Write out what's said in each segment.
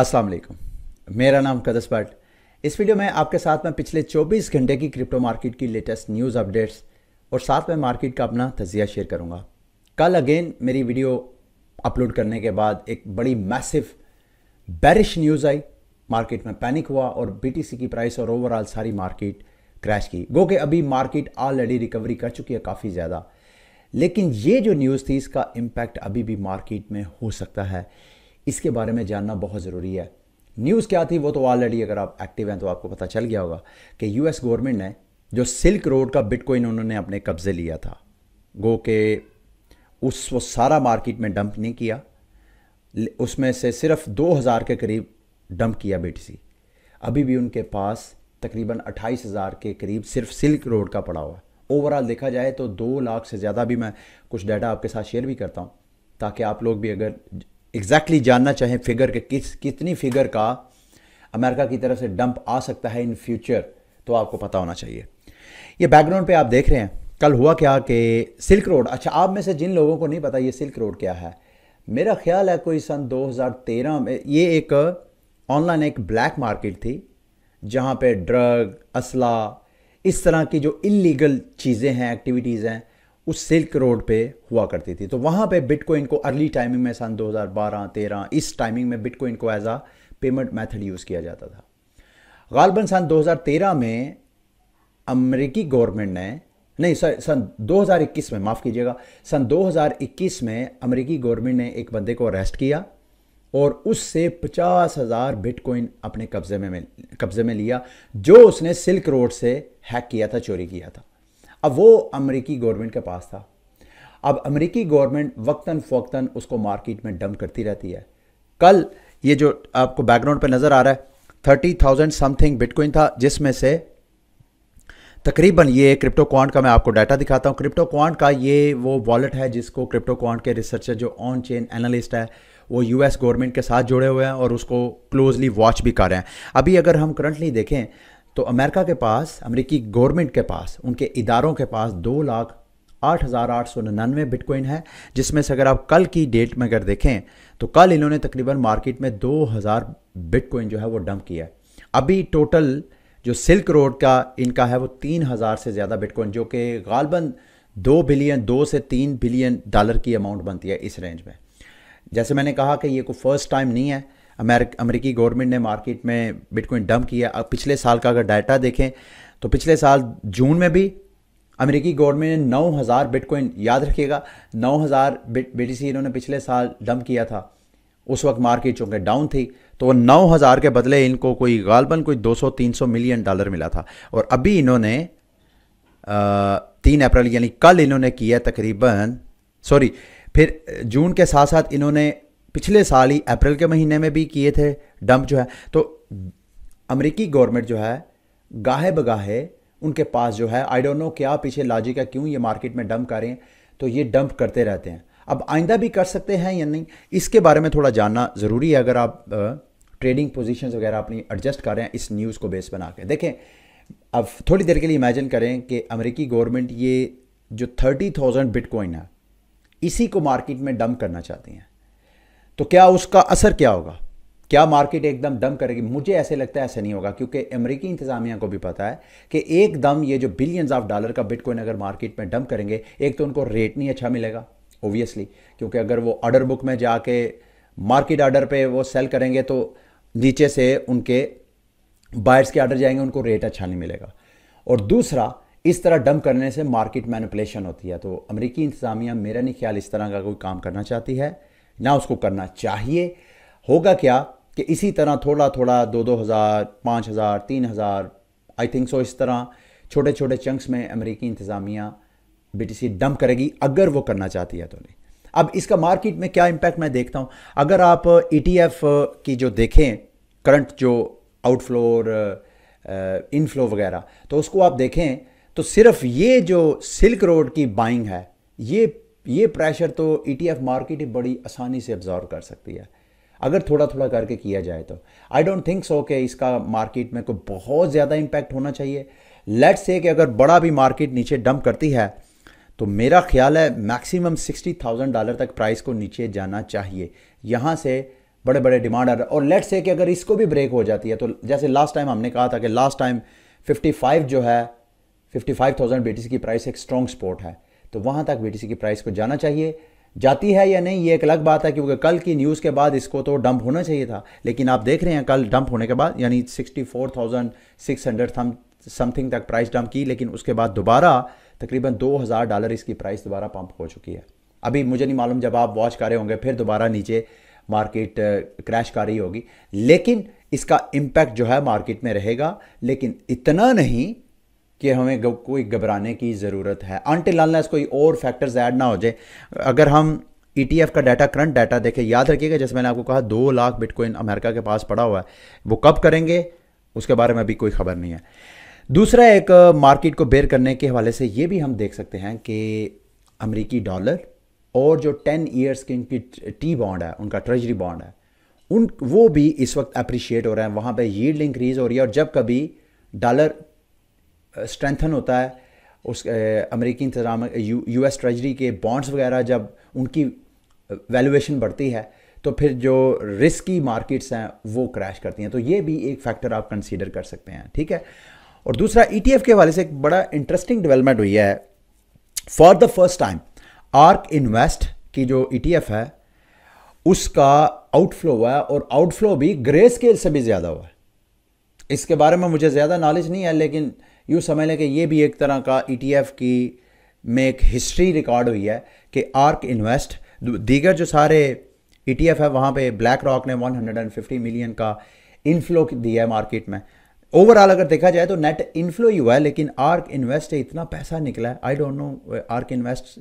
अस्सलाम वालेकुम मेरा नाम कदस भट्ट इस वीडियो में आपके साथ मैं पिछले 24 घंटे की क्रिप्टो मार्केट की लेटेस्ट न्यूज़ अपडेट्स और साथ में मार्केट का अपना तजिया शेयर करूंगा कल अगेन मेरी वीडियो अपलोड करने के बाद एक बड़ी मैसिव बैरिश न्यूज़ आई मार्केट में पैनिक हुआ और बीटीसी की प्राइस और ओवरऑल सारी मार्केट क्रैश की गो के अभी मार्केट ऑलरेडी रिकवरी कर चुकी है काफ़ी ज़्यादा लेकिन ये जो न्यूज़ थी इसका इम्पैक्ट अभी भी मार्केट में हो सकता है इसके बारे में जानना बहुत ज़रूरी है न्यूज़ क्या थी वो तो ऑलरेडी अगर आप एक्टिव हैं तो आपको पता चल गया होगा कि यूएस गवर्नमेंट ने जो सिल्क रोड का बिटकॉइन उन्होंने अपने कब्ज़े लिया था गो के उस वो सारा मार्केट में डंप नहीं किया उसमें से सिर्फ 2000 के करीब डंप किया बीटीसी अभी भी उनके पास तकरीबन अट्ठाईस हज़ार के करीब सिर्फ सिल्क रोड का पड़ा हुआ है ओवरऑल देखा जाए तो दो लाख से ज़्यादा भी मैं कुछ डाटा आपके साथ शेयर भी करता हूँ ताकि आप लोग भी अगर एग्जैक्टली जानना चाहें फिगर के किस कितनी फिगर का अमेरिका की तरफ से डंप आ सकता है इन फ्यूचर तो आपको पता होना चाहिए ये बैकग्राउंड पे आप देख रहे हैं कल हुआ क्या कि सिल्क रोड अच्छा आप में से जिन लोगों को नहीं पता ये सिल्क रोड क्या है मेरा ख्याल है कोई सन 2013 में ये एक ऑनलाइन एक ब्लैक मार्केट थी जहाँ पे ड्रग असला इस तरह की जो इलीगल चीज़ें हैं एक्टिविटीज़ हैं उस सिल्क रोड पे हुआ करती थी तो वहां पे बिटकॉइन को अर्ली टाइमिंग में सन 2012-13 इस टाइमिंग में बिटकॉइन को as a payment method use किया जाता था गालबन सन 2013 में अमेरिकी गवर्नमेंट ने नहीं सर सन 2021 में माफ़ कीजिएगा सन 2021 में अमेरिकी गवर्नमेंट ने एक बंदे को अरेस्ट किया और उससे पचास हज़ार बिटकॉइन अपने कब्ज़े में कब्ज़े में लिया जो उसने सिल्क रोड से हैक किया था चोरी किया था अब वो अमेरिकी गवर्नमेंट के पास था अब अमेरिकी गवर्नमेंट वक्ता फ़वक्ता उसको मार्केट में डंप करती रहती है कल ये जो आपको बैकग्राउंड पे नज़र आ रहा है थर्टी थाउजेंड समथिंग बिटकॉइन था जिसमें से तकरीबन ये क्रिप्टो क्वांट का मैं आपको डाटा दिखाता हूँ क्रिप्टो क्वांट का ये वो वॉलेट है जिसको क्रिप्टो क्वांट के रिसर्चर जो ऑन चेन एनालिस्ट है वो यूएस गवर्नमेंट के साथ जुड़े हुए हैं और उसको क्लोजली वॉच भी कर रहे हैं अभी अगर हम करंटली देखें तो अमेरिका के पास अमेरिकी गवर्नमेंट के पास उनके इदारों के पास दो लाख आठ हज़ार आठ सौ निन्यानवे बिटकॉइन है जिसमें से अगर आप कल की डेट में अगर देखें तो कल इन्होंने तकरीबन मार्केट में दो हज़ार बिटकॉइन जो है वो डंप किया है अभी टोटल जो सिल्क रोड का इनका है वो तीन हज़ार से ज़्यादा बिटकॉइन जो कि गालबन दो बिलियन दो से तीन बिलियन डॉलर की अमाउंट बनती है इस रेंज में जैसे मैंने कहा कि ये कोई फर्स्ट टाइम नहीं है अमेरिक अमेरिकी गवर्नमेंट ने मार्केट में बिटकॉइन डंप किया अब पिछले साल का अगर डाटा देखें तो पिछले साल जून में भी अमेरिकी गवर्नमेंट ने नौ हज़ार बिटकॉइन याद रखिएगा नौ हज़ार बी इन्होंने पिछले साल डंप किया था उस वक्त मार्केट चूँकि डाउन थी तो वो नौ हज़ार के बदले इनको कोई गालबन कोई 200-300 मिलियन डॉलर मिला था और अभी इन्होंने तीन अप्रैल यानी कल इन्होंने किया तकरीबन सॉरी फिर जून के साथ साथ इन्होंने पिछले साल ही अप्रैल के महीने में भी किए थे डंप जो है तो अमेरिकी गवर्नमेंट जो है गाहे बगाहे उनके पास जो है आई डोंट नो क्या पीछे लॉजिक है क्यों ये मार्केट में डंप करें तो ये डंप करते रहते हैं अब आइंदा भी कर सकते हैं या नहीं इसके बारे में थोड़ा जानना ज़रूरी है अगर आप ट्रेडिंग पोजिशन वगैरह अपनी एडजस्ट कर रहे हैं इस न्यूज़ को बेस बना के देखें अब थोड़ी देर के लिए इमेजिन करें कि अमेरिकी गवर्नमेंट ये जो थर्टी थाउजेंड बिटकॉइन है इसी को मार्केट में डंप करना चाहती हैं तो क्या उसका असर क्या होगा क्या मार्केट एकदम दम करेगी मुझे ऐसे लगता है ऐसा नहीं होगा क्योंकि अमेरिकी इंतजामिया को भी पता है कि एकदम ये जो बिलियंस ऑफ डॉलर का बिटकॉइन अगर मार्केट में डम करेंगे एक तो उनको रेट नहीं अच्छा मिलेगा ओबियसली क्योंकि अगर वो ऑर्डर बुक में जाके मार्केट ऑर्डर पे वो सेल करेंगे तो नीचे से उनके बायर्स के ऑर्डर जाएंगे उनको रेट अच्छा नहीं मिलेगा और दूसरा इस तरह डम करने से मार्केट मैनिपुलेशन होती है तो अमेरिकी इंतजामिया मेरा नहीं ख्याल इस तरह का कोई काम करना चाहती है ना उसको करना चाहिए होगा क्या कि इसी तरह थोड़ा थोड़ा दो दो हज़ार पाँच हज़ार तीन हज़ार आई थिंक सो इस तरह छोटे छोटे चंक्स में अमेरिकी इंतज़ामिया सी डंप करेगी अगर वो करना चाहती है तो नहीं अब इसका मार्केट में क्या इम्पैक्ट मैं देखता हूँ अगर आप एफ e की जो देखें करंट जो आउटफ्लो और इनफ्लो वगैरह तो उसको आप देखें तो सिर्फ ये जो सिल्क रोड की बाइंग है ये ये प्रेशर तो ई e मार्केट ही बड़ी आसानी से अब्जॉर्व कर सकती है अगर थोड़ा थोड़ा करके किया जाए तो आई डोंट थिंक सो कि इसका मार्केट में कोई बहुत ज़्यादा इम्पैक्ट होना चाहिए लेट्स से कि अगर बड़ा भी मार्केट नीचे डंप करती है तो मेरा ख्याल है मैक्सिमम सिक्सटी थाउजेंड डॉलर तक प्राइस को नीचे जाना चाहिए यहाँ से बड़े बड़े डिमांड आ रहे और लेट्स से कि अगर इसको भी ब्रेक हो जाती है तो जैसे लास्ट टाइम हमने कहा था कि लास्ट टाइम फिफ्टी जो है 55,000 बेटिस की प्राइस एक स्ट्रॉन्ग स्पोर्ट है तो वहाँ तक बी की प्राइस को जाना चाहिए जाती है या नहीं ये एक अलग बात है क्योंकि कल की न्यूज़ के बाद इसको तो डंप होना चाहिए था लेकिन आप देख रहे हैं कल डंप होने के बाद यानी sixty four thousand six hundred something तक प्राइस डंप की लेकिन उसके बाद दोबारा तकरीबन दो हज़ार डॉलर इसकी प्राइस दोबारा पंप हो चुकी है अभी मुझे नहीं मालूम जब आप वॉच कर रहे होंगे फिर दोबारा नीचे मार्केट क्रैश कर रही होगी लेकिन इसका इम्पैक्ट जो है मार्केट में रहेगा लेकिन इतना नहीं कि हमें कोई घबराने की ज़रूरत है अनटिल अनलेस कोई और फैक्टर्स ऐड ना हो जाए अगर हम ई e का डाटा करंट डाटा देखें याद रखिएगा जैसे मैंने आपको कहा दो लाख बिटकॉइन अमेरिका के पास पड़ा हुआ है वो कब करेंगे उसके बारे में अभी कोई खबर नहीं है दूसरा एक मार्केट को बेर करने के हवाले से ये भी हम देख सकते हैं कि अमेरिकी डॉलर और जो टेन ईयर्स के इनकी टी बॉन्ड है उनका ट्रेजरी बॉन्ड है उन वो भी इस वक्त अप्रिशिएट हो रहे हैं वहाँ पे यील्ड इंक्रीज हो रही है और जब कभी डॉलर स्ट्रेंथन होता है उस अमेरिकी इंतजाम यू एस ट्रेजरी के बॉन्ड्स वगैरह जब उनकी वैल्यूएशन बढ़ती है तो फिर जो रिस्की मार्केट्स हैं वो क्रैश करती हैं तो ये भी एक फैक्टर आप कंसीडर कर सकते हैं ठीक है और दूसरा ई e के हवाले से एक बड़ा इंटरेस्टिंग डेवलपमेंट हुई है for the first time Ark Invest की जो ई e है उसका आउटफ्लो हुआ है और आउटफ्लो भी ग्रे स्केल से भी ज़्यादा हुआ है इसके बारे में मुझे ज़्यादा नॉलेज नहीं है लेकिन यूँ समझ लें कि ये भी एक तरह का ई e की में एक हिस्ट्री रिकॉर्ड हुई है कि आर्क इन्वेस्ट दीगर जो सारे ई e है वहाँ पे ब्लैक रॉक ने 150 मिलियन का इनफ्लो दिया है मार्केट में ओवरऑल अगर देखा जाए तो नेट इनफ्लो ही हुआ है लेकिन आर्क इन्वेस्ट इतना पैसा निकला है I don't know Ark Invest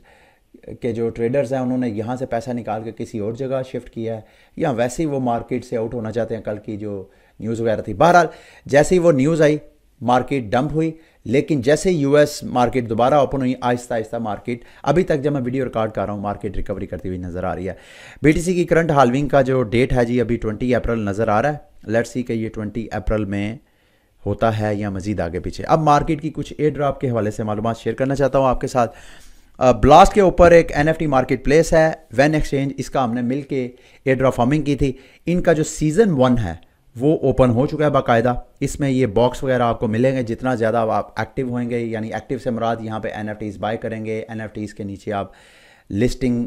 के जो ट्रेडर्स हैं उन्होंने यहाँ से पैसा निकाल के किसी और जगह शिफ्ट किया है या वैसे ही वो मार्केट से आउट होना चाहते हैं कल की जो न्यूज़ वगैरह थी बहरहाल जैसे ही वो न्यूज़ आई मार्केट डंप हुई लेकिन जैसे यूएस मार्केट दोबारा ओपन हुई आहिस्ता आहिस्ता मार्केट अभी तक जब मैं वीडियो रिकॉर्ड कर रहा हूँ मार्केट रिकवरी करती हुई नज़र आ रही है बीटीसी की करंट हालविंग का जो डेट है जी अभी ट्वेंटी अप्रैल नज़र आ रहा है लेट्स सी कि ये ट्वेंटी अप्रैल में होता है या मज़ीद आगे पीछे अब मार्केट की कुछ एयर ड्रॉप के हवाले से मालूम शेयर करना चाहता हूँ आपके साथ ब्लास्ट के ऊपर एक एन मार्केट प्लेस है वैन एक्सचेंज इसका हमने मिल के एयर ड्राफ फार्मिंग की थी इनका जो सीज़न वन है वो ओपन हो चुका है बाकायदा इसमें ये बॉक्स वगैरह आपको मिलेंगे जितना ज़्यादा आप एक्टिव होंगे यानी एक्टिव से मुराद यहाँ पे एन बाय करेंगे एन के नीचे आप लिस्टिंग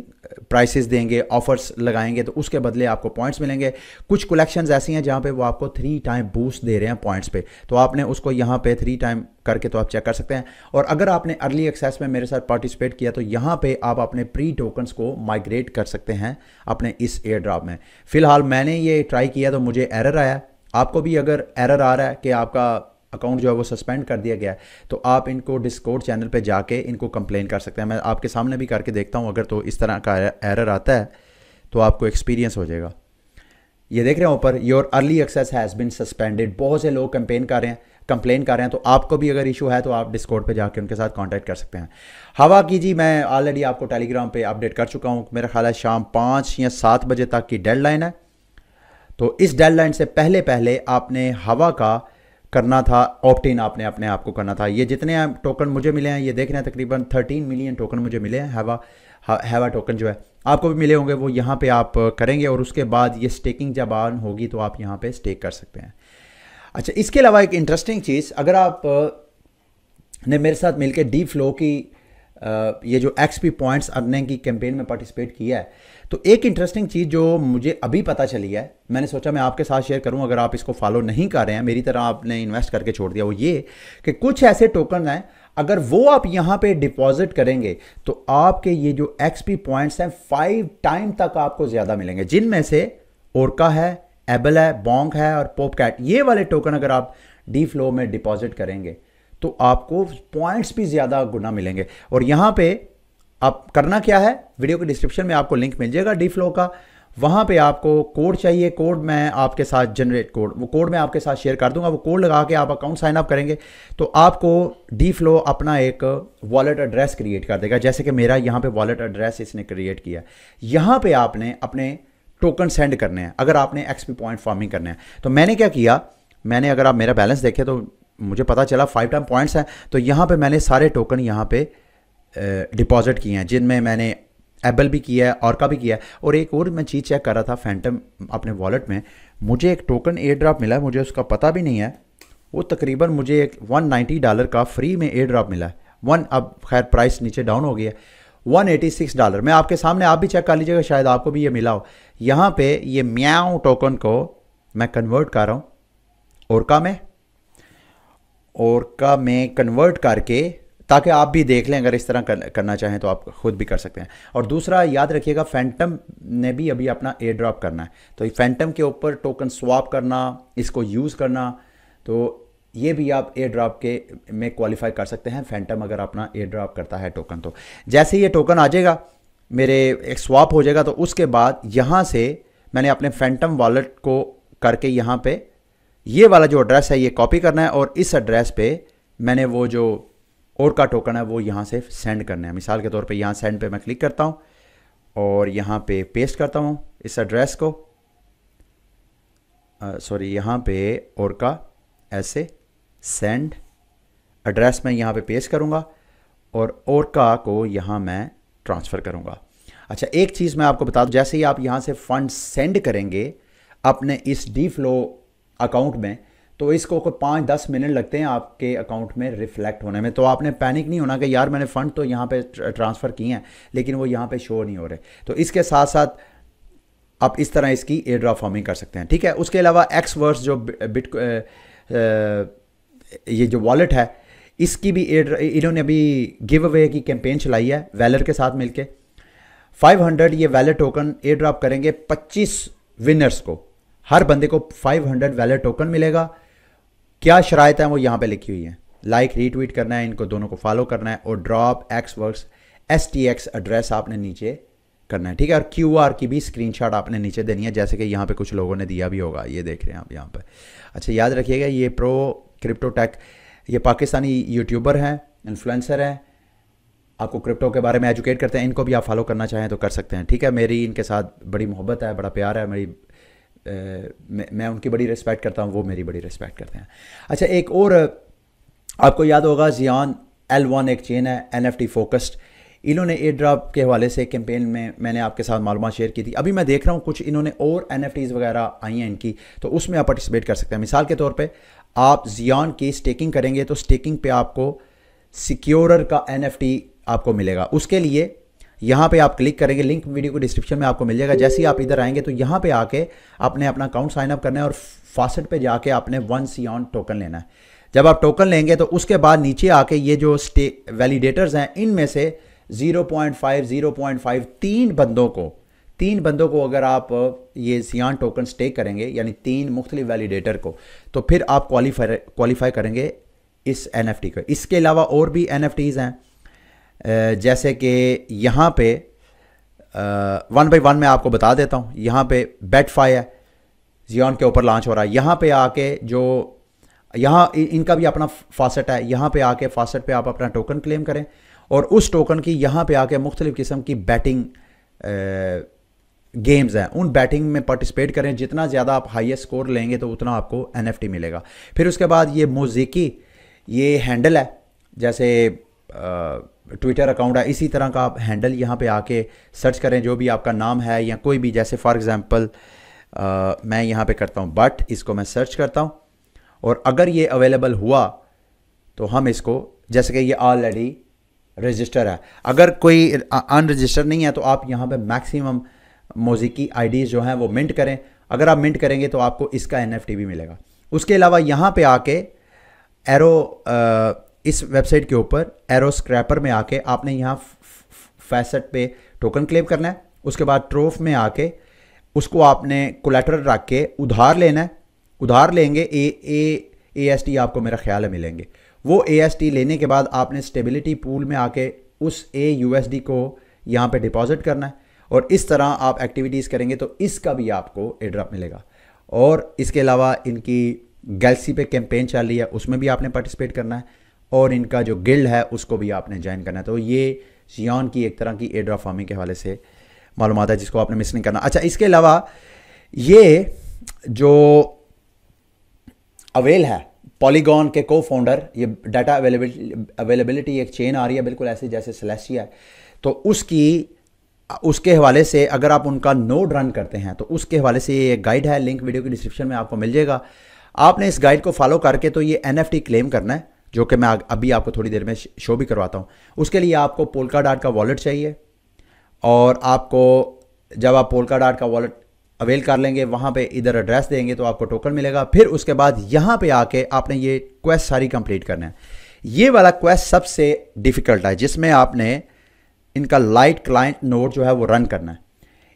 प्राइसेस uh, देंगे ऑफर्स लगाएंगे तो उसके बदले आपको पॉइंट्स मिलेंगे कुछ कलेक्शंस ऐसी हैं जहाँ पे वो आपको थ्री टाइम बूस्ट दे रहे हैं पॉइंट्स पे तो आपने उसको यहाँ पे थ्री टाइम करके तो आप चेक कर सकते हैं और अगर आपने अर्ली एक्सेस में मेरे साथ पार्टिसिपेट किया तो यहाँ पे आप अपने प्री टोकन्स को माइग्रेट कर सकते हैं अपने इस एयर ड्राप में फ़िलहाल मैंने ये ट्राई किया तो मुझे एरर आया आपको भी अगर एरर आ रहा है कि आपका अकाउंट जो है वो सस्पेंड कर दिया गया है तो आप इनको डिस्कोड चैनल पे जाके इनको कंप्लेन कर सकते हैं मैं आपके सामने भी करके देखता हूँ अगर तो इस तरह का एरर er-, आता है तो आपको एक्सपीरियंस हो जाएगा ये देख रहे हैं ऊपर your early access has been suspended बहुत से लोग कंप्लेन कर रहे हैं कंप्लेन कर रहे हैं तो आपको भी अगर इशू है तो आप डिस्कोर्ट पे जाके उनके साथ कांटेक्ट कर सकते हैं हवा की जी मैं ऑलरेडी आपको टेलीग्राम पे अपडेट कर चुका हूँ मेरा ख्याल है शाम पाँच या सात बजे तक की डेडलाइन है तो इस डेडलाइन से पहले पहले आपने हवा का करना था ऑप्टेन आपने अपने आप को करना था ये जितने टोकन मुझे मिले हैं ये देख रहे हैं तकरीबन थर्टीन मिलियन टोकन मुझे मिले हैं हैवा हैवा टोकन जो है आपको भी मिले होंगे वो यहाँ पे आप करेंगे और उसके बाद ये स्टेकिंग जब ऑन होगी तो आप यहाँ पे स्टेक कर सकते हैं अच्छा इसके अलावा एक इंटरेस्टिंग चीज़ अगर आप ने मेरे साथ मिलकर डी फ्लो की ये जो एक्सपी पॉइंट्स अर्निंग की कैंपेन में पार्टिसिपेट किया है तो एक इंटरेस्टिंग चीज़ जो मुझे अभी पता चली है मैंने सोचा मैं आपके साथ शेयर करूं अगर आप इसको फॉलो नहीं कर रहे हैं मेरी तरह आपने इन्वेस्ट करके छोड़ दिया वो ये कि कुछ ऐसे टोकन हैं अगर वो आप यहाँ पे डिपॉजिट करेंगे तो आपके ये जो एक्सपी पॉइंट्स हैं फाइव टाइम तक आपको ज़्यादा मिलेंगे जिनमें से ओरका है एबल है बॉन्ग है और पोप कैट ये वाले टोकन अगर आप डी फ्लो में डिपॉजिट करेंगे तो आपको पॉइंट्स भी ज़्यादा गुना मिलेंगे और यहाँ पे आप करना क्या है वीडियो के डिस्क्रिप्शन में आपको लिंक मिल जाएगा डी फ्लो का वहाँ पे आपको कोड चाहिए कोड मैं आपके साथ जनरेट कोड वो कोड मैं आपके साथ शेयर कर दूंगा वो कोड लगा के आप अकाउंट साइन अप करेंगे तो आपको डी फ्लो अपना एक वॉलेट एड्रेस क्रिएट कर देगा जैसे कि मेरा यहाँ पे वॉलेट एड्रेस इसने क्रिएट किया यहाँ पे आपने अपने टोकन सेंड करने हैं अगर आपने एक्सपी पॉइंट फार्मिंग करने हैं तो मैंने क्या किया मैंने अगर आप मेरा बैलेंस देखे तो मुझे पता चला फाइव टाइम पॉइंट्स हैं तो यहाँ पर मैंने सारे टोकन यहाँ पर डिपॉज़िट किए हैं जिनमें मैंने एबल भी किया है और का भी किया है और एक और मैं चीज़ चेक कर रहा था फैंटम अपने वॉलेट में मुझे एक टोकन एयर ड्राप मिला है मुझे उसका पता भी नहीं है वो तकरीबन मुझे एक 190 डॉलर का फ्री में एयर ड्राप मिला है वन अब खैर प्राइस नीचे डाउन हो गया है 186 डॉलर मैं आपके सामने आप भी चेक कर लीजिएगा शायद आपको भी ये मिला हो यहाँ पर ये म्याओ टोकन को मैं कन्वर्ट कर रहा हूँ ओरका में का में कन्वर्ट करके ताकि आप भी देख लें अगर इस तरह कर, करना चाहें तो आप खुद भी कर सकते हैं और दूसरा याद रखिएगा फैंटम ने भी अभी अपना एयर ड्रॉप करना है तो फैंटम के ऊपर टोकन स्वाप करना इसको यूज़ करना तो ये भी आप एयर ड्रॉप के में क्वालिफाई कर सकते हैं फैंटम अगर अपना एयर ड्रॉप करता है टोकन तो जैसे ये टोकन आ जाएगा मेरे एक स्वाप हो जाएगा तो उसके बाद यहाँ से मैंने अपने फैंटम वॉलेट को करके यहाँ पे ये वाला जो एड्रेस है ये कॉपी करना है और इस एड्रेस पे मैंने वो जो और का टोकन है वो यहाँ से सेंड करना है मिसाल के तौर पे यहाँ सेंड पे मैं क्लिक करता हूँ और यहाँ पे पेस्ट करता हूँ इस एड्रेस को सॉरी यहाँ पे और का ऐसे सेंड एड्रेस मैं यहाँ पे पेस्ट करूँगा और और का को यहाँ मैं ट्रांसफ़र करूँगा अच्छा एक चीज़ मैं आपको बता दूँ जैसे ही आप यहाँ से फ़ंड सेंड करेंगे अपने इस डी फ्लो अकाउंट में तो इसको कोई पाँच दस मिनट लगते हैं आपके अकाउंट में रिफ्लेक्ट होने में तो आपने पैनिक नहीं होना कि यार मैंने फ़ंड तो यहाँ पे ट्रांसफ़र किए हैं लेकिन वो यहाँ पे शो नहीं हो रहे तो इसके साथ साथ आप इस तरह इसकी एयर ड्रॉप कर सकते हैं ठीक है उसके अलावा एक्स वर्स जो बिट ये जो वॉलेट है इसकी भी एयर इन्होंने अभी गिव अवे की कैंपेन चलाई है वैलर के साथ मिलके 500 ये वैलेट टोकन एयर ड्रॉप करेंगे पच्चीस विनर्स को हर बंदे को 500 वैलेट टोकन मिलेगा क्या शरात है वो यहाँ पे लिखी हुई है लाइक रीट्वीट करना है इनको दोनों को फॉलो करना है और drop X works S T X address आपने नीचे करना है ठीक है और क्यू आर की भी स्क्रीन शॉट आपने नीचे देनी है जैसे कि यहाँ पे कुछ लोगों ने दिया भी होगा ये देख रहे हैं आप यहाँ पर अच्छा याद रखिएगा ये प्रो क्रिप्टो ये पाकिस्तानी यूट्यूबर हैं इन्फ्लुएंसर हैं आपको क्रिप्टो के बारे में एजुकेट करते हैं इनको भी आप फॉलो करना चाहें तो कर सकते हैं ठीक है मेरी इनके साथ बड़ी मोहब्बत है बड़ा प्यार है मेरी मैं, मैं उनकी बड़ी रिस्पेक्ट करता हूँ वो मेरी बड़ी रिस्पेक्ट करते हैं अच्छा एक और आपको याद होगा जियान एल वन एक चेन है एन एफ टी फोकस्ड इन्होंने एयर ड्राप के हवाले से कैंपेन में मैंने आपके साथ मालूम शेयर की थी अभी मैं देख रहा हूँ कुछ इन्होंने और एन एफ टीज़ वगैरह आई हैं इनकी तो उसमें आप पार्टिसिपेट कर सकते हैं मिसाल के तौर पर आप जियान की स्टेकिंग करेंगे तो स्टेकिंग पे आपको सिक्योर का एन एफ टी आपको मिलेगा उसके लिए यहाँ पे आप क्लिक करेंगे लिंक वीडियो को डिस्क्रिप्शन में आपको मिल जाएगा जैसे ही आप इधर आएंगे तो यहाँ पे आके आपने अपना अकाउंट साइनअप करना है और फासेट पे जाके आपने वन सी ऑन टोकन लेना है जब आप टोकन लेंगे तो उसके बाद नीचे आके ये जो स्टे वैलिडेटर्स हैं इनमें से 0.5 0.5 तीन बंदों को तीन बंदों को अगर आप ये सियान टोकन स्टे करेंगे यानी तीन मुख्तलि वैलिडेटर को तो फिर आप क्वालिफाई क्वालिफाई करेंगे इस एन को इसके अलावा और भी एन हैं जैसे कि यहाँ पे वन बाई वन में आपको बता देता हूँ यहाँ पे फाई है जियॉन के ऊपर लॉन्च हो रहा है यहाँ पे आके जो यहाँ इनका भी अपना फासेट है यहाँ पे आके फासेट पे आप अपना टोकन क्लेम करें और उस टोकन की यहाँ पे आके मुख्तलिफ़ किस्म की बैटिंग गेम्स हैं उन बैटिंग में पार्टिसिपेट करें जितना ज़्यादा आप हाइस्ट स्कोर लेंगे तो उतना आपको टी मिलेगा फिर उसके बाद ये मोजिकी ये हैंडल है जैसे आ, ट्विटर अकाउंट है इसी तरह का आप हैंडल यहाँ पे आके सर्च करें जो भी आपका नाम है या कोई भी जैसे फॉर एग्ज़ाम्पल मैं यहाँ पे करता हूँ बट इसको मैं सर्च करता हूँ और अगर ये अवेलेबल हुआ तो हम इसको जैसे कि ये ऑलरेडी रजिस्टर है अगर कोई अनरजिस्टर नहीं है तो आप यहाँ पर मैक्सिमम मोजीकी आई जो हैं वो मिंट करें अगर आप मिंट करेंगे तो आपको इसका एन भी मिलेगा उसके अलावा यहाँ पे आके एरो इस वेबसाइट के ऊपर एरो स्क्रैपर में आके आपने यहाँ फैसेट पे टोकन क्लेम करना है उसके बाद ट्रोफ में आके उसको आपने कोलेटर रख के उधार लेना है उधार लेंगे ए ए एस टी आपको मेरा ख्याल है मिलेंगे वो ए एस टी लेने के बाद आपने स्टेबिलिटी पूल में आके उस ए यू एस डी को यहाँ पे डिपॉजिट करना है और इस तरह आप एक्टिविटीज़ करेंगे तो इसका भी आपको एड्रॉप मिलेगा और इसके अलावा इनकी गैलेक्सी पे कैंपेन चल रही है उसमें भी आपने पार्टिसिपेट करना है और इनका जो गिल्ड है उसको भी आपने ज्वाइन करना है तो ये जियान की एक तरह की एड्रा फार्मिंग के हवाले से मालूम है जिसको आपने मिस नहीं करना अच्छा इसके अलावा ये जो अवेल है पॉलीगॉन के को फाउंडर ये डाटा अवेलेबिलिटी अवेलेबिलिटी एक चेन आ रही है बिल्कुल ऐसे जैसे सेलेसिया तो उसकी उसके हवाले से अगर आप उनका नोड रन करते हैं तो उसके हवाले से ये गाइड है लिंक वीडियो की डिस्क्रिप्शन में आपको मिल जाएगा आपने इस गाइड को फॉलो करके तो ये एन क्लेम करना है जो कि मैं अभी आपको थोड़ी देर में शो भी करवाता हूँ उसके लिए आपको पोलका डाट का वॉलेट चाहिए और आपको जब आप पोलका डाट का वॉलेट अवेल कर लेंगे वहाँ पे इधर एड्रेस देंगे तो आपको टोकन मिलेगा फिर उसके बाद यहाँ पे आके आपने ये क्वेस्ट सारी कंप्लीट करना है ये वाला क्वेस्ट सबसे डिफ़िकल्ट है जिसमें आपने इनका लाइट क्लाइंट नोट जो है वो रन करना है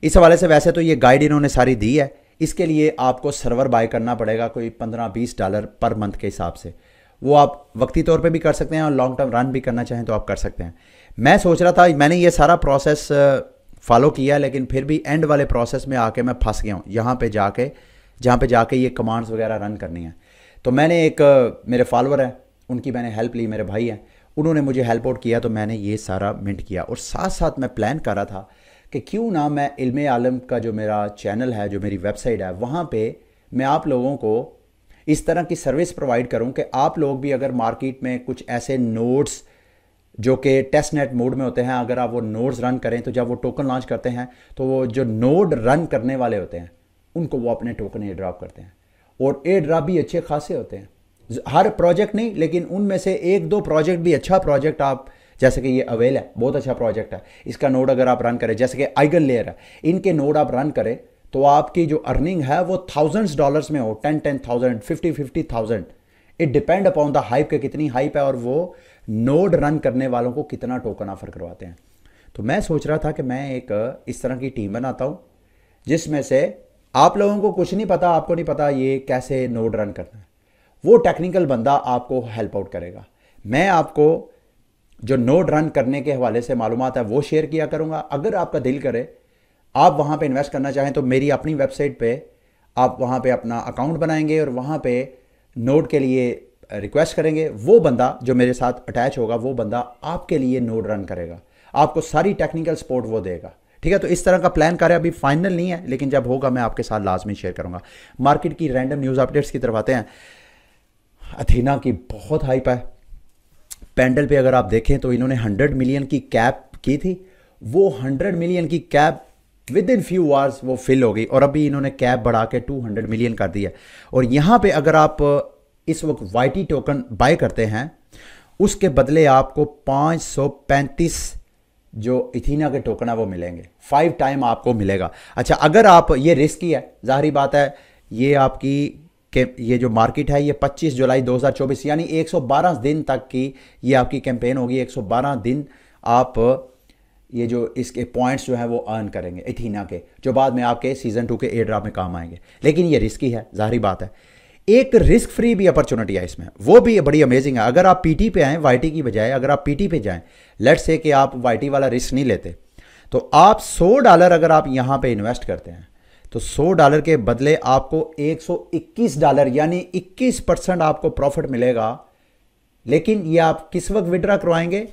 इस हवाले से वैसे तो ये गाइड इन्होंने सारी दी है इसके लिए आपको सर्वर बाय करना पड़ेगा कोई पंद्रह बीस डॉलर पर मंथ के हिसाब से वो आप वक्ती तौर पे भी कर सकते हैं और लॉन्ग टर्म रन भी करना चाहें तो आप कर सकते हैं मैं सोच रहा था मैंने ये सारा प्रोसेस फॉलो किया लेकिन फिर भी एंड वाले प्रोसेस में आके मैं फंस गया हूँ यहाँ पे जाके जहाँ पे जाके ये कमांड्स वगैरह रन करनी है तो मैंने एक मेरे फॉलोअर हैं उनकी मैंने हेल्प ली मेरे भाई हैं उन्होंने मुझे हेल्प आउट किया तो मैंने ये सारा मिंट किया और साथ साथ मैं प्लान कर रहा था कि क्यों ना मैं इल्म आलम का जो मेरा चैनल है जो मेरी वेबसाइट है वहाँ पर मैं आप लोगों को इस तरह की सर्विस प्रोवाइड करूं कि आप लोग भी अगर मार्केट में कुछ ऐसे नोट्स जो कि टेस्ट नेट मोड में होते हैं अगर आप वो नोड्स रन करें तो जब वो टोकन लॉन्च करते हैं तो वो जो नोड रन करने वाले होते हैं उनको वो अपने टोकन एयर ड्रॉप करते हैं और एयर ड्रॉप भी अच्छे खासे होते हैं हर प्रोजेक्ट नहीं लेकिन उनमें से एक दो प्रोजेक्ट भी अच्छा प्रोजेक्ट आप जैसे कि ये अवेल है बहुत अच्छा प्रोजेक्ट है इसका नोड अगर आप रन करें जैसे कि आइगन लेयर है इनके नोड आप रन करें तो आपकी जो अर्निंग है वो थाउजेंड्स डॉलर्स में हो ten ten thousand fifty fifty thousand it depend upon the hype के कितनी हाइप है और वो नोड रन करने वालों को कितना टोकन ऑफर करवाते हैं तो मैं सोच रहा था कि मैं एक इस तरह की टीम बनाता हूँ जिसमें से आप लोगों को कुछ नहीं पता आपको नहीं पता ये कैसे नोड रन करना है वो टेक्निकल बंदा आपको हेल्प आउट करेगा मैं आपको जो नोड रन करने के हवाले से मालूम है वो शेयर किया करूँगा अगर आपका दिल करे आप वहाँ पे इन्वेस्ट करना चाहें तो मेरी अपनी वेबसाइट पे आप वहाँ पे अपना अकाउंट बनाएंगे और वहाँ पे नोड के लिए रिक्वेस्ट करेंगे वो बंदा जो मेरे साथ अटैच होगा वो बंदा आपके लिए नोड रन करेगा आपको सारी टेक्निकल सपोर्ट वो देगा ठीक है तो इस तरह का प्लान कार्य अभी फाइनल नहीं है लेकिन जब होगा मैं आपके साथ लाजमी शेयर करूंगा मार्केट की रैंडम न्यूज़ अपडेट्स की तरफ आते हैं अथीना की बहुत हाइप है पेंडल पे अगर आप देखें तो इन्होंने हंड्रेड मिलियन की कैप की थी वो हंड्रेड मिलियन की cap with in few hours वो फिल हो गई और अभी इन्होंने कैप बढ़ा के 200 मिलियन कर दिया और यहाँ पे अगर आप इस वक्त वाई टोकन बाय करते हैं उसके बदले आपको 535 जो इथीना के टोकन है वो मिलेंगे फाइव टाइम आपको मिलेगा अच्छा अगर आप ये रिस्क ही है जाहरी बात है ये आपकी के ये जो मार्केट है ये 25 जुलाई 2024 यानी 112 दिन तक की ये आपकी कैंपेन होगी 112 दिन आप ये जो इसके पॉइंट्स जो है वो अर्न करेंगे एथीना के जो बाद में आपके सीज़न टू के ए में काम आएंगे लेकिन ये रिस्की है जाहरी बात है एक रिस्क फ्री भी अपॉर्चुनिटी है इसमें वो भी बड़ी अमेजिंग है अगर आप पीटी पे आएँ वाईटी की बजाय अगर आप पीटी पे जाएं लेट्स से कि आप वाईटी वाला रिस्क नहीं लेते तो आप 100 डॉलर अगर आप यहां पे इन्वेस्ट करते हैं तो 100 डॉलर के बदले आपको 121 डॉलर यानी 21 परसेंट आपको प्रॉफिट मिलेगा लेकिन ये आप किस वक्त विड्रा करवाएंगे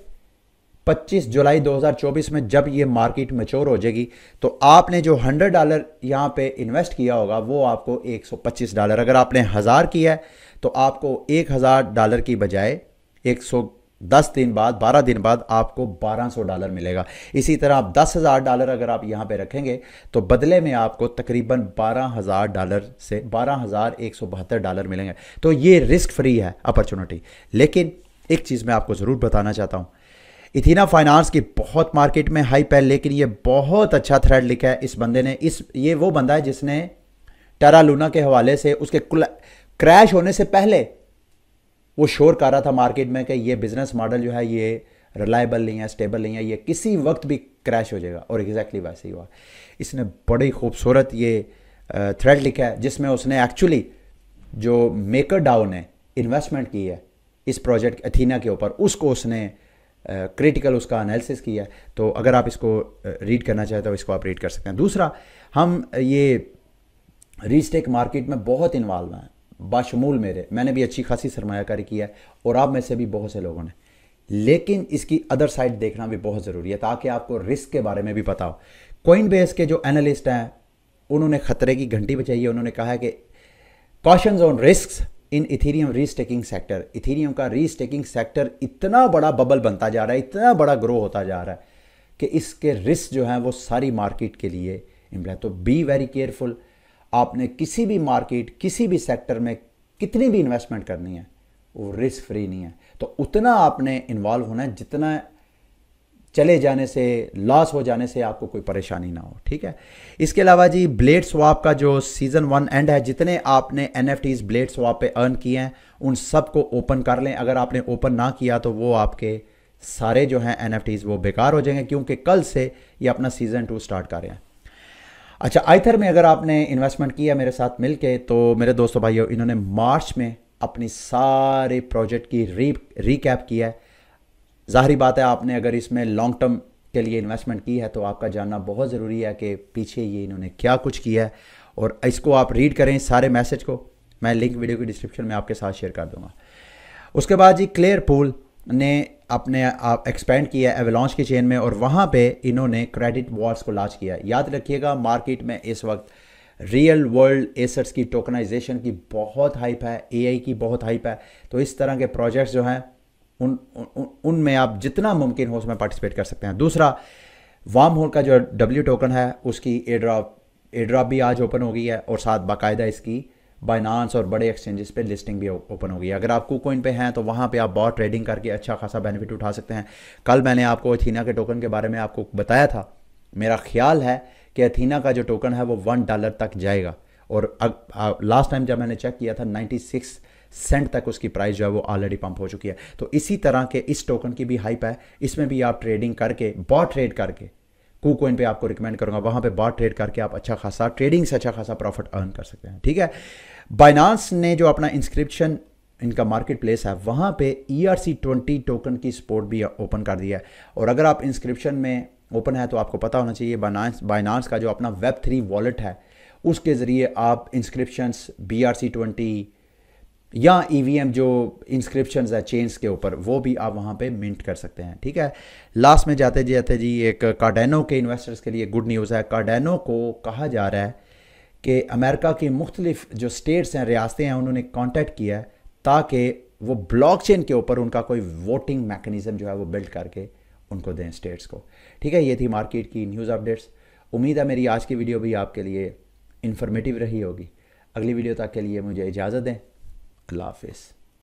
25 जुलाई 2024 में जब ये मार्केट मेच्योर हो जाएगी तो आपने जो 100 डॉलर यहाँ पे इन्वेस्ट किया होगा वो आपको 125 डॉलर अगर आपने हज़ार किया है तो आपको 1000 डॉलर की बजाय 110 दिन बाद 12 दिन बाद आपको 1200 डॉलर मिलेगा इसी तरह आप 10000 डॉलर अगर आप यहाँ पे रखेंगे तो बदले में आपको तकरीबन बारह डॉलर से बारह डॉलर मिलेंगे तो ये रिस्क फ्री है अपॉर्चुनिटी लेकिन एक चीज़ मैं आपको ज़रूर बताना चाहता हूँ इथीना फाइनेंस की बहुत मार्केट में हाई है लेकिन ये बहुत अच्छा थ्रेड लिखा है इस बंदे ने इस ये वो बंदा है जिसने टेरा लूना के हवाले से उसके क्रैश होने से पहले वो शोर कर रहा था मार्केट में कि ये बिजनेस मॉडल जो है ये रिलायबल नहीं है स्टेबल नहीं है ये किसी वक्त भी क्रैश हो जाएगा और एग्जैक्टली exactly वैसे ही हुआ इसने बड़ी खूबसूरत ये थ्रेड लिखा है जिसमें उसने एक्चुअली जो मेकर डाउन है इन्वेस्टमेंट की है इस प्रोजेक्ट अथीना के ऊपर उसको उसने क्रिटिकल उसका एनालिसिस किया है तो अगर आप इसको रीड करना चाहते हो इसको आप रीड कर सकते हैं दूसरा हम ये रीस्टेक मार्केट में बहुत इन्वॉल्व हैं बाशमूल मेरे मैंने भी अच्छी खासी सरमाकारी की है और आप में से भी बहुत से लोगों ने लेकिन इसकी अदर साइड देखना भी बहुत ज़रूरी है ताकि आपको रिस्क के बारे में भी पता हो कोइन बेस के जो एनालिस्ट हैं उन्होंने खतरे की घंटी बचाई है उन्होंने कहा है कि caution on risk in Ethereum restaking sector Ethereum का रीस्टेकिंग सेक्टर इतना बड़ा बबल बनता जा रहा है इतना बड़ा ग्रो होता जा रहा है कि इसके रिस्क जो हैं वो सारी मार्केट के लिए इम्प्लाई तो बी वेरी केयरफुल आपने किसी भी मार्केट किसी भी सेक्टर में कितनी भी इन्वेस्टमेंट करनी है वो रिस्क फ्री नहीं है तो उतना आपने इन्वॉल्व होना है जितना चले जाने से लॉस हो जाने से आपको कोई परेशानी ना हो ठीक है इसके अलावा जी ब्लेड स्वाप का जो सीज़न वन एंड है जितने आपने N F Ts Blade swap पे अर्न किए हैं उन सब को ओपन कर लें अगर आपने ओपन ना किया तो वो आपके सारे जो हैं एन एफ टीज वो बेकार हो जाएंगे क्योंकि कल से ये अपना सीज़न टू स्टार्ट कर रहे हैं अच्छा आइथर में अगर आपने इन्वेस्टमेंट किया मेरे साथ मिलके तो मेरे दोस्तों भाइयों इन्होंने मार्च में अपनी सारे प्रोजेक्ट की री रिकैप किया है ज़ाहरी बात है आपने अगर इसमें लॉन्ग टर्म के लिए इन्वेस्टमेंट की है तो आपका जानना बहुत ज़रूरी है कि पीछे ये इन्होंने क्या कुछ किया है और इसको आप रीड करें सारे मैसेज को मैं लिंक वीडियो की डिस्क्रिप्शन में आपके साथ शेयर कर दूंगा उसके बाद जी क्लेयर पूल ने अपने आप एक्सपेंड किया है एवलॉन्च की चेन में और वहाँ पे इन्होंने क्रेडिट वॉर्स को लॉन्च किया याद रखिएगा मार्केट में इस वक्त रियल वर्ल्ड एसर्ट्स की टोकनाइजेशन की बहुत हाइप है एआई की बहुत हाइप है तो इस तरह के प्रोजेक्ट्स जो हैं उन उनमें उन आप जितना मुमकिन हो उसमें पार्टिसिपेट कर सकते हैं दूसरा वाम होल का जो डब्ल्यू टोकन है उसकी एड्रॉप एड्रॉप भी आज ओपन हो गई है और साथ बाकायदा इसकी बाइनांस और बड़े एक्सचेंजेस पे लिस्टिंग भी ओपन हो है अगर आप कोइन पे हैं तो वहाँ पे आप बहुत ट्रेडिंग करके अच्छा खासा बेनिफिट उठा सकते हैं कल मैंने आपको अथीना के टोकन के बारे में आपको बताया था मेरा ख्याल है कि अथीना का जो टोकन है वो वन डॉलर तक जाएगा और अब लास्ट टाइम जब मैंने चेक किया था नाइन्टी सिक्स सेंट तक उसकी प्राइस जो है वो ऑलरेडी पंप हो चुकी है तो इसी तरह के इस टोकन की भी हाइप है इसमें भी आप ट्रेडिंग करके बॉट ट्रेड करके कू कोइन पे आपको रिकमेंड करूंगा वहां पे बॉट ट्रेड करके आप अच्छा खासा ट्रेडिंग से अच्छा खासा प्रॉफिट अर्न कर सकते हैं ठीक है बाइनांस ने जो अपना इंस्क्रिप्शन इनका मार्केट प्लेस है वहां पे E R C twenty token की सपोर्ट भी ओपन कर दिया है और अगर आप इंस्क्रिप्शन में ओपन है तो आपको पता होना चाहिए बाइनांस बाइनांस का जो अपना वेब थ्री वॉलेट है उसके ज़रिए आप inscriptions B R C twenty या ई e जो इंस्क्रिप्शन है चेन्स के ऊपर वो भी आप वहाँ पे मिंट कर सकते हैं ठीक है लास्ट में जाते जाते जी एक कार्डेनो के इन्वेस्टर्स के लिए गुड न्यूज़ है कार्डेनो को कहा जा रहा है कि अमेरिका के मुख्तलिफ जो स्टेट्स हैं रियासतें हैं उन्होंने कॉन्टैक्ट किया है ताकि वो ब्लॉकचेन के ऊपर उनका कोई वोटिंग मैकेनिज़म जो है वो बिल्ड करके उनको दें स्टेट्स को ठीक है ये थी मार्केट की न्यूज़ अपडेट्स उम्मीद है मेरी आज की वीडियो भी आपके लिए इन्फॉर्मेटिव रही होगी अगली वीडियो तक के लिए मुझे इजाज़त दें Allah